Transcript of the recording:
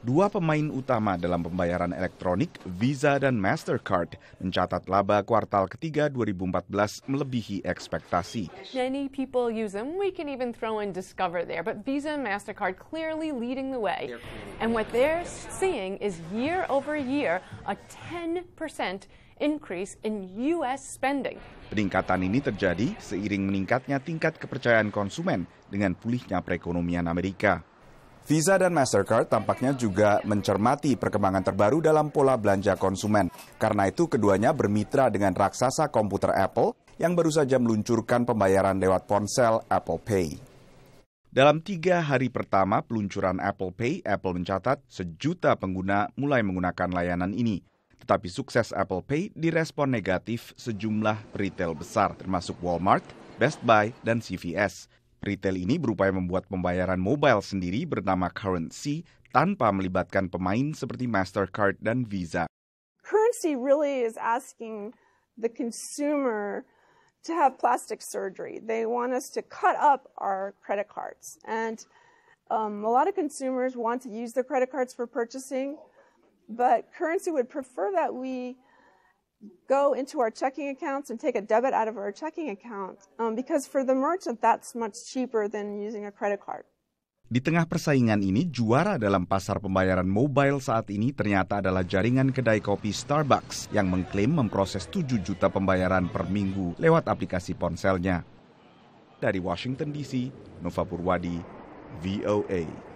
Dua pemain utama dalam pembayaran elektronik, Visa dan Mastercard, mencatat laba kuartal ketiga 2014 melebihi ekspektasi. Many people use them. We can even throw in Discover there, but Visa and Mastercard clearly leading the way. And what they're seeing is year over year a 10% increase in US spending. Peningkatan ini terjadi seiring meningkatnya tingkat kepercayaan konsumen dengan pulihnya perekonomian Amerika. Visa dan Mastercard tampaknya juga mencermati perkembangan terbaru dalam pola belanja konsumen. Karena itu keduanya bermitra dengan raksasa komputer Apple yang baru saja meluncurkan pembayaran lewat ponsel Apple Pay. Dalam tiga hari pertama peluncuran Apple Pay, Apple mencatat sejuta pengguna mulai menggunakan layanan ini. Tetapi sukses Apple Pay direspon negatif sejumlah retail besar, termasuk Walmart, Best Buy, dan CVS. Retail ini berupaya membuat pembayaran mobile sendiri bernama Currency tanpa melibatkan pemain seperti Mastercard dan Visa. Currency really is asking the consumer to have plastic surgery. They want us to cut up our credit cards. And um, a lot of consumers want to use their credit cards for purchasing, but currency would prefer that we go into our checking accounts and take a debit out of our checking account um, because for the merchant that's much cheaper than using a credit card. Di tengah persaingan ini, juara dalam pasar pembayaran mobile saat ini ternyata adalah jaringan kedai kopi Starbucks yang mengklaim memproses 7 juta pembayaran per minggu lewat aplikasi ponselnya. Dari Washington DC, Nova Purwadi, VOA.